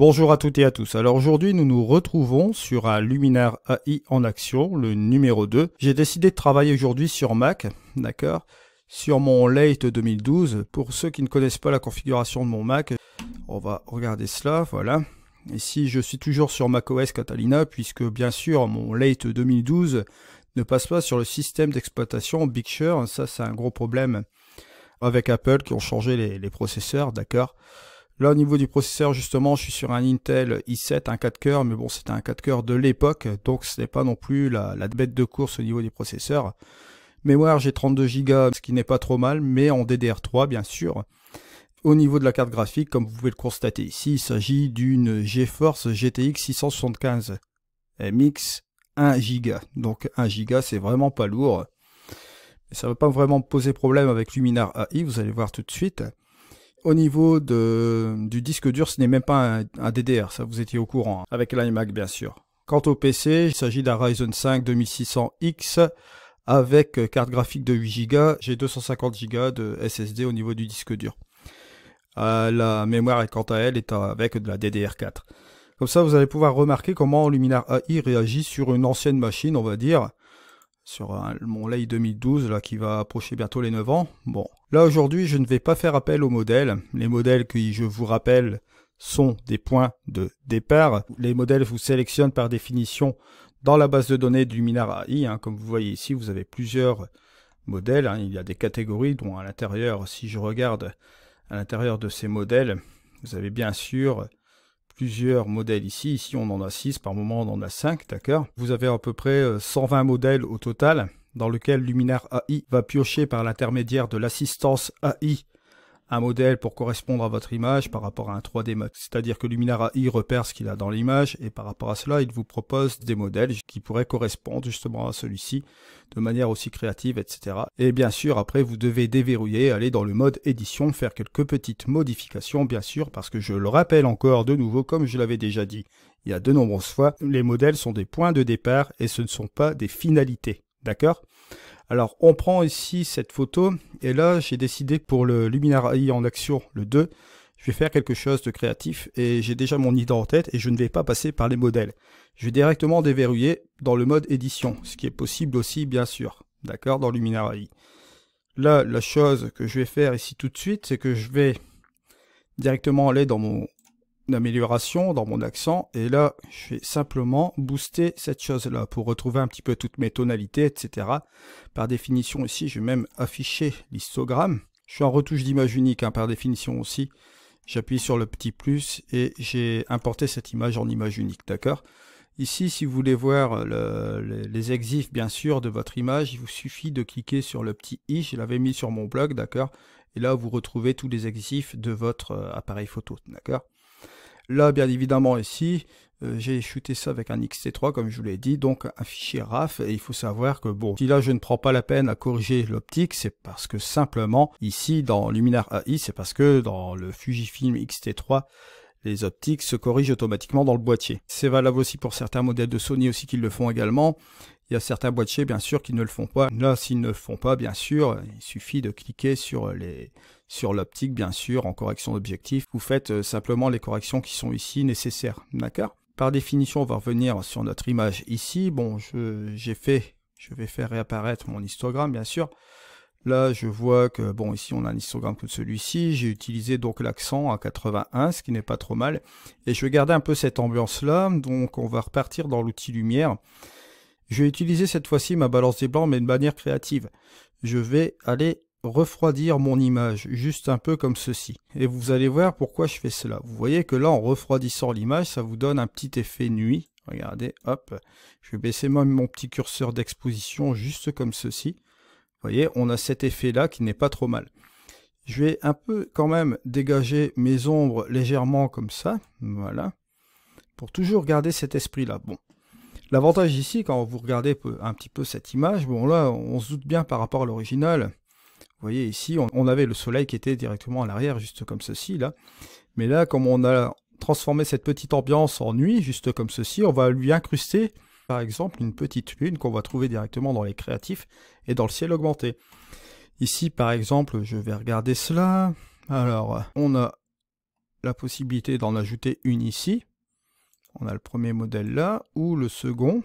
Bonjour à toutes et à tous. Alors aujourd'hui, nous nous retrouvons sur un Luminar AI en action, le numéro 2. J'ai décidé de travailler aujourd'hui sur Mac, d'accord Sur mon Late 2012. Pour ceux qui ne connaissent pas la configuration de mon Mac, on va regarder cela, voilà. Ici, je suis toujours sur macOS Catalina, puisque bien sûr, mon Late 2012 ne passe pas sur le système d'exploitation Big Sur. Ça, c'est un gros problème avec Apple qui ont changé les processeurs, d'accord Là, au niveau du processeur, justement, je suis sur un Intel i7, un 4 coeurs, mais bon, c'est un 4 coeurs de l'époque, donc ce n'est pas non plus la, bête de course au niveau des processeurs. Mémoire, j'ai 32 Go, ce qui n'est pas trop mal, mais en DDR3, bien sûr. Au niveau de la carte graphique, comme vous pouvez le constater ici, il s'agit d'une GeForce GTX 675 MX 1 Go. Donc 1 Go, c'est vraiment pas lourd. Ça ne va pas vraiment poser problème avec Luminar AI, vous allez voir tout de suite. Au niveau du disque dur, ce n'est même pas un, DDR, ça vous étiez au courant, hein. avec l'iMac bien sûr. Quant au PC, il s'agit d'un Ryzen 5 2600X avec carte graphique de 8 Go, j'ai 250 Go de SSD au niveau du disque dur. Euh, la mémoire, quant à elle, est avec de la DDR4. Comme ça, vous allez pouvoir remarquer comment Luminar AI réagit sur une ancienne machine, on va dire, sur euh, mon Lay 2012 là qui va approcher bientôt les 9 ans. Bon, là aujourd'hui, je ne vais pas faire appel aux modèles. Les modèles que je vous rappelle sont des points de départ. Les modèles vous sélectionnent par définition dans la base de données du Minar AI. Hein. Comme vous voyez ici, vous avez plusieurs modèles. Hein. Il y a des catégories dont à l'intérieur, si je regarde à l'intérieur de ces modèles, vous avez bien sûr plusieurs modèles ici. Ici, on en a 6, par moment, on en a 5, d'accord Vous avez à peu près 120 euh, modèles au total, dans lequel luminaire AI va piocher par l'intermédiaire de l'assistance AI un modèle pour correspondre à votre image par rapport à un 3D Max. C'est-à-dire que Luminara y repère ce qu'il a dans l'image et par rapport à cela, il vous propose des modèles qui pourraient correspondre justement à celui-ci de manière aussi créative, etc. Et bien sûr, après, vous devez déverrouiller, aller dans le mode édition, faire quelques petites modifications, bien sûr, parce que je le rappelle encore de nouveau, comme je l'avais déjà dit il y a de nombreuses fois, les modèles sont des points de départ et ce ne sont pas des finalités. D'accord alors on prend ici cette photo et là j'ai décidé pour le Luminar en action le 2, je vais faire quelque chose de créatif et j'ai déjà mon idée en tête et je ne vais pas passer par les modèles. Je vais directement déverrouiller dans le mode édition, ce qui est possible aussi bien sûr, d'accord, dans Luminar Là, la chose que je vais faire ici tout de suite, c'est que je vais directement aller dans mon amélioration dans mon accent. Et là, je vais simplement booster cette chose-là pour retrouver un petit peu toutes mes tonalités, etc. Par définition ici, je vais même afficher l'histogramme. Je suis en retouche d'image unique hein, par définition aussi. J'appuie sur le petit plus et j'ai importé cette image en image unique, d'accord Ici, si vous voulez voir les exifs, bien sûr, de votre image, il vous suffit de cliquer sur le petit « i ». Je l'avais mis sur mon blog, d'accord Et là, vous retrouvez tous les exifs de votre euh, appareil photo, d'accord Là, bien évidemment, ici, euh, j'ai shooté ça avec un XT3, comme je vous l'ai dit, donc un fichier RAF. Et il faut savoir que, bon, si là, je ne prends pas la peine à corriger l'optique, c'est parce que simplement, ici, dans Luminar AI, c'est parce que dans le Fujifilm XT3, les optiques se corrigent automatiquement dans le boîtier. C'est valable aussi pour certains modèles de Sony aussi qui le font également. Il y a certains boîtiers, bien sûr, qui ne le font pas. Là, s'ils ne le font pas, bien sûr, il suffit de cliquer sur les sur l'optique, bien sûr, en correction d'objectif. Vous faites euh, simplement les corrections qui sont ici nécessaires. D'accord Par définition, on va revenir sur notre image ici. Bon, j'ai fait, je vais faire réapparaître mon histogramme, bien sûr. Là, je vois que, bon, ici, on a un histogramme comme celui-ci. J'ai utilisé donc l'accent à 81, ce qui n'est pas trop mal. Et je vais garder un peu cette ambiance-là. Donc, on va repartir dans l'outil lumière. Je vais utiliser cette fois-ci ma balance des blancs, mais de manière créative. Je vais aller refroidir mon image, juste un peu comme ceci. Et vous allez voir pourquoi je fais cela. Vous voyez que là, en refroidissant l'image, ça vous donne un petit effet nuit. Regardez, hop, je vais baisser même mon petit curseur d'exposition, juste comme ceci. Vous voyez, on a cet effet-là qui n'est pas trop mal. Je vais un peu quand même dégager mes ombres légèrement comme ça, voilà, pour toujours garder cet esprit-là. Bon, L'avantage ici, quand vous regardez un petit peu cette image, bon là, on se doute bien par rapport à l'original. Vous voyez ici, on, avait le soleil qui était directement à l'arrière, juste comme ceci, là. Mais là, comme on a transformé cette petite ambiance en nuit, juste comme ceci, on va lui incruster, par exemple, une petite lune qu'on va trouver directement dans les créatifs et dans le ciel augmenté. Ici, par exemple, je vais regarder cela. Alors, on a la possibilité d'en ajouter une ici. On a le premier modèle là, ou le second.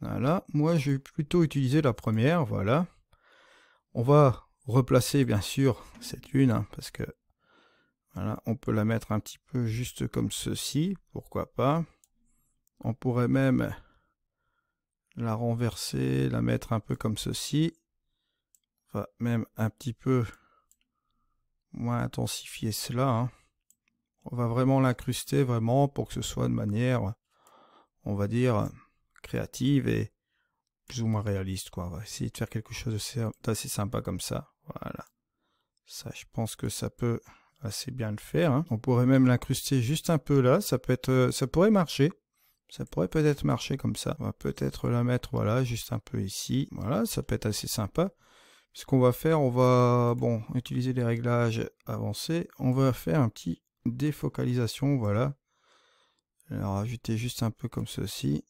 Voilà, moi je vais plutôt utiliser la première, voilà. On va replacer bien sûr cette lune, hein, parce que voilà, on peut la mettre un petit peu juste comme ceci, pourquoi pas. On pourrait même la renverser, la mettre un peu comme ceci. Enfin, même un petit peu moins intensifier cela. Hein. On va vraiment l'incruster vraiment pour que ce soit de manière, on va dire, créative et plus ou moins réaliste. Quoi. On va essayer de faire quelque chose d'assez sympa comme ça. Voilà. Ça, je pense que ça peut assez bien le faire. Hein. On pourrait même l'incruster juste un peu là. Ça peut être, euh, ça pourrait marcher. Ça pourrait peut-être marcher comme ça. On va peut-être la mettre, voilà, juste un peu ici. Voilà, ça peut être assez sympa. Ce qu'on va faire, on va, bon, utiliser les réglages avancés. On va faire un petit défocalisation, voilà. Alors ajouter juste un peu comme ceci.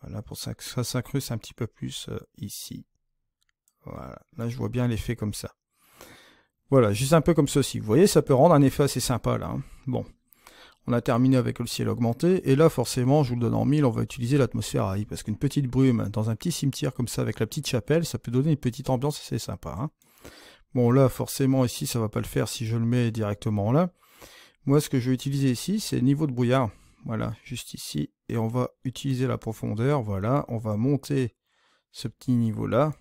Voilà, pour ça que ça s'incruste un petit peu plus euh, ici. Voilà, là je vois bien l'effet comme ça. Voilà, juste un peu comme ceci. Vous voyez, ça peut rendre un effet assez sympa là. Hein. Bon, on a terminé avec le ciel augmenté. Et là, forcément, je vous le donne en mille, on va utiliser l'atmosphère AI. Parce qu'une petite brume dans un petit cimetière comme ça, avec la petite chapelle, ça peut donner une petite ambiance assez sympa. Hein. Bon, là, forcément, ici, ça va pas le faire si je le mets directement là. Moi, ce que je vais utiliser ici, c'est niveau de brouillard. Voilà, juste ici. Et on va utiliser la profondeur. Voilà, on va monter ce petit niveau-là.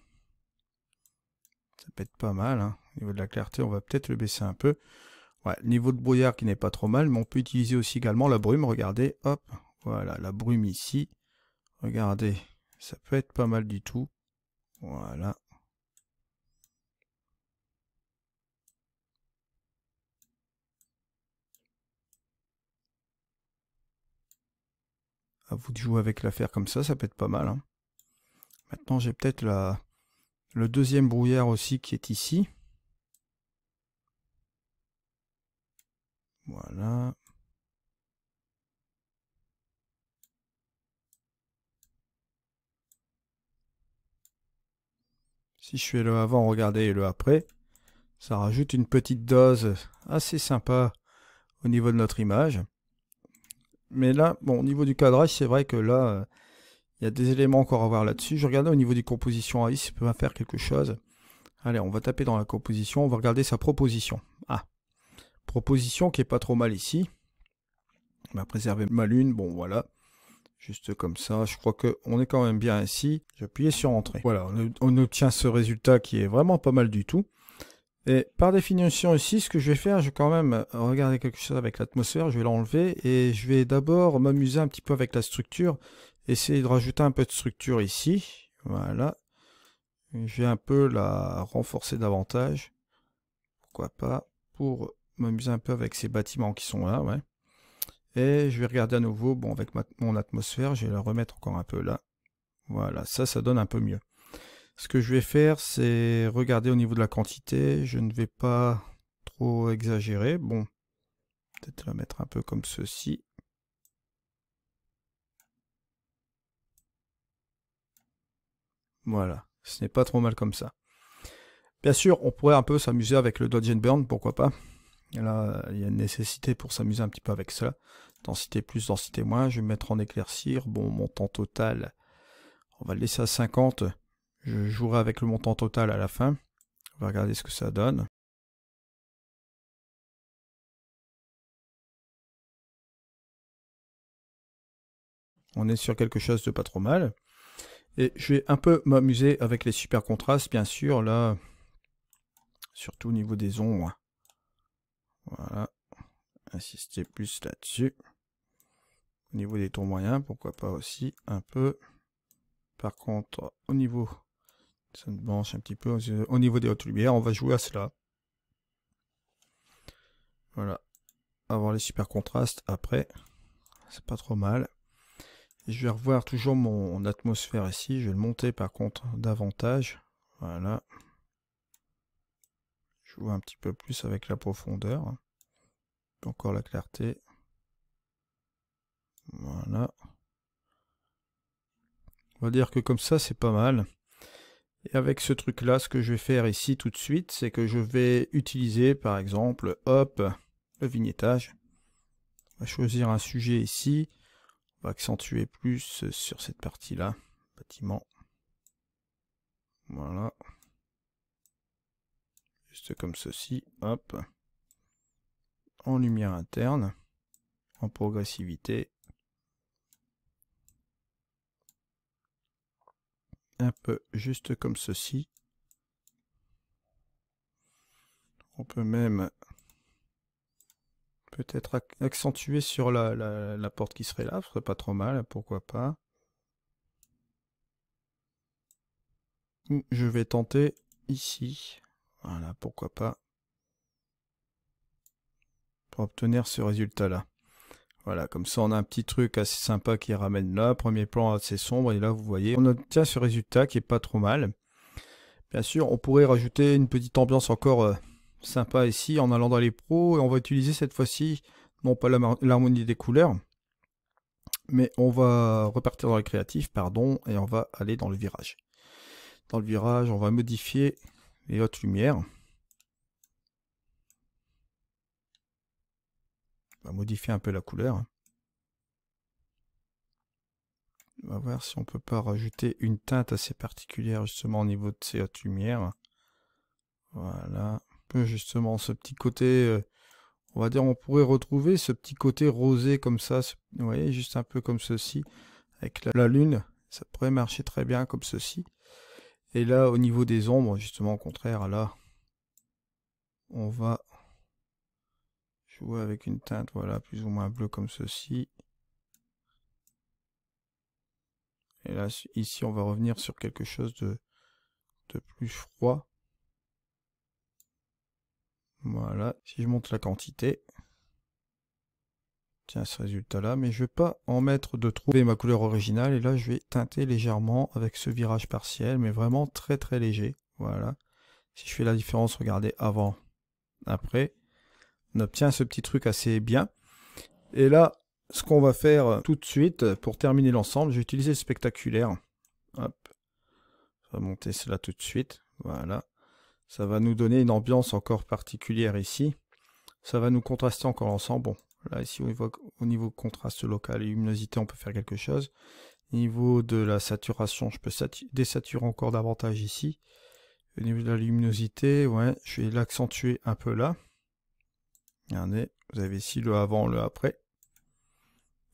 Ça peut être pas mal. Hein. Au niveau de la clarté, on va peut-être le baisser un peu. Ouais, niveau de brouillard qui n'est pas trop mal. Mais on peut utiliser aussi également la brume. Regardez, hop, voilà, la brume ici. Regardez, ça peut être pas mal du tout. Voilà, vous jouez avec l'affaire comme ça, ça peut être pas mal. Hein. Maintenant, j'ai peut-être la... le deuxième brouillard aussi qui est ici. Voilà. Si je fais le avant, regardez, le après, ça rajoute une petite dose assez sympa au niveau de notre image. Mais là, bon, au niveau du cadrage, c'est vrai que là, euh, il y a des éléments encore à voir là-dessus. Je regardais au niveau des compositions ah, ici, ça peut faire quelque chose. Allez, on va taper dans la composition, on va regarder sa proposition. Ah, proposition qui est pas trop mal ici. On va préserver ma lune, bon voilà. Juste comme ça, je crois qu'on est quand même bien ainsi. J'appuyais sur Entrée. Voilà, on obtient ce résultat qui est vraiment pas mal du tout. Et par définition ici, ce que je vais faire, je vais quand même euh, regarder quelque chose avec l'atmosphère, je vais l'enlever et je vais d'abord m'amuser un petit peu avec la structure, essayer de rajouter un peu de structure ici, voilà. Je vais un peu la renforcer davantage, pourquoi pas, pour m'amuser un peu avec ces bâtiments qui sont là, ouais. Et je vais regarder à nouveau, bon avec mon atmosphère, je vais la remettre encore un peu là. Voilà, ça, ça donne un peu mieux. Ce que je vais faire, c'est regarder au niveau de la quantité. Je ne vais pas trop exagérer. Bon, peut-être la mettre un peu comme ceci. Voilà, ce n'est pas trop mal comme ça. Bien sûr, on pourrait un peu s'amuser avec le dodge and burn, pourquoi pas. Là, il y a une nécessité pour s'amuser un petit peu avec cela. Densité plus, densité moins. Je vais mettre en éclaircir. Bon, montant total, on va le laisser à 50. Je jouerai avec le montant total à la fin. On va regarder ce que ça donne. On est sur quelque chose de pas trop mal. Et je vais un peu m'amuser avec les super contrastes, bien sûr, là, surtout au niveau des ombres. Voilà, insister plus là-dessus. Au niveau des tons moyens, pourquoi pas aussi un peu. Par contre, au niveau ça me branche un petit peu au niveau des hautes lumières. On va jouer à cela. Voilà. Avoir les super contrastes après. C'est pas trop mal. Je vais revoir toujours mon atmosphère ici. Je vais le monter par contre davantage. Voilà. Je vois un petit peu plus avec la profondeur. Encore la clarté. Voilà. On va dire que comme ça, c'est pas mal. Et avec ce truc-là, ce que je vais faire ici tout de suite, c'est que je vais utiliser par exemple, hop, le vignettage. On va choisir un sujet ici. On va accentuer plus sur cette partie-là, bâtiment. Voilà. Juste comme ceci, hop. En lumière interne, en progressivité. un peu juste comme ceci. On peut même peut-être accentuer sur la, la, la, porte qui serait là, ce serait pas trop mal, pourquoi pas. Hum, je vais tenter ici, voilà, pourquoi pas, pour obtenir ce résultat-là. Voilà, comme ça on a un petit truc assez sympa qui ramène là. Premier plan assez sombre et là vous voyez, on obtient ce résultat qui est pas trop mal. Bien sûr, on pourrait rajouter une petite ambiance encore euh, sympa ici en allant dans les pros et on va utiliser cette fois-ci non pas l'harmonie des couleurs, mais on va repartir dans le créatif, pardon, et on va aller dans le virage. Dans le virage, on va modifier les hautes lumières. modifier un peu la couleur. On va voir si on peut pas rajouter une teinte assez particulière justement au niveau de ces hautes lumières. Voilà. justement ce petit côté, euh, on va dire on pourrait retrouver ce petit côté rosé comme ça. Vous voyez, juste un peu comme ceci. Avec la, la lune, ça pourrait marcher très bien comme ceci. Et là, au niveau des ombres, justement, au contraire, là, on va avec une teinte, voilà, plus ou moins bleue comme ceci. Et là, ici, on va revenir sur quelque chose de, de plus froid. Voilà, si je monte la quantité, tiens ce résultat là, mais je vais pas en mettre de trouver ma couleur originale, et là je vais teinter légèrement avec ce virage partiel, mais vraiment très très léger, voilà. Si je fais la différence, regardez avant, après, on obtient ce petit truc assez bien. Et là, ce qu'on va faire euh, tout de suite, euh, pour terminer l'ensemble, j'ai utilisé le spectaculaire. On va monter cela tout de suite. Voilà. Ça va nous donner une ambiance encore particulière ici. Ça va nous contraster encore l'ensemble. Bon, là ici on voit au niveau contraste local et luminosité, on peut faire quelque chose. Au niveau de la saturation, je peux désaturer encore davantage ici. Au niveau de la luminosité, ouais, je vais l'accentuer un peu là. Regardez, vous avez ici le avant, le après.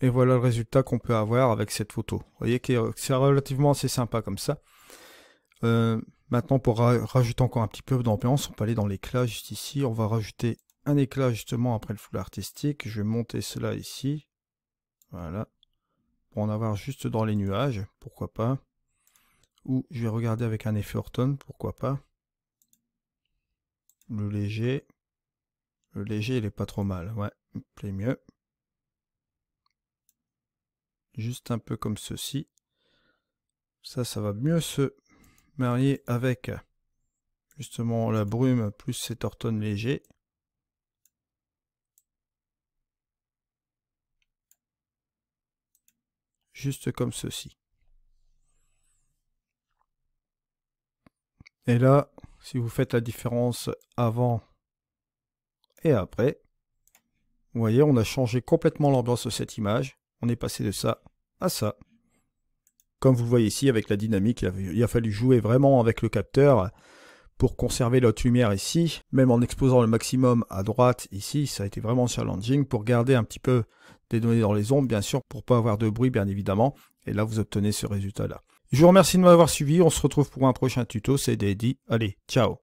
Et voilà le résultat qu'on peut avoir avec cette photo. Vous voyez que c'est relativement assez sympa comme ça. Euh, maintenant, pour rajouter encore un petit peu d'ambiance, on peut aller dans l'éclat juste ici. On va rajouter un éclat justement après le flou artistique. Je vais monter cela ici. Voilà. Pour en avoir juste dans les nuages, pourquoi pas. Ou je vais regarder avec un effet Horton, pourquoi pas. Le léger. Le léger, il est pas trop mal. Ouais, plaît mieux. Juste un peu comme ceci. Ça, ça va mieux se marier avec justement la brume plus cette ortone léger Juste comme ceci. Et là, si vous faites la différence avant et après. Vous voyez, on a changé complètement l'ambiance de cette image. On est passé de ça à ça. Comme vous voyez ici, avec la dynamique, il a fallu jouer vraiment avec le capteur pour conserver notre lumière ici. Même en exposant le maximum à droite ici, ça a été vraiment challenging pour garder un petit peu des données dans les ombres, bien sûr, pour pas avoir de bruit, bien évidemment. Et là, vous obtenez ce résultat-là. Je vous remercie de m'avoir suivi. On se retrouve pour un prochain tuto. C'est dit Allez, ciao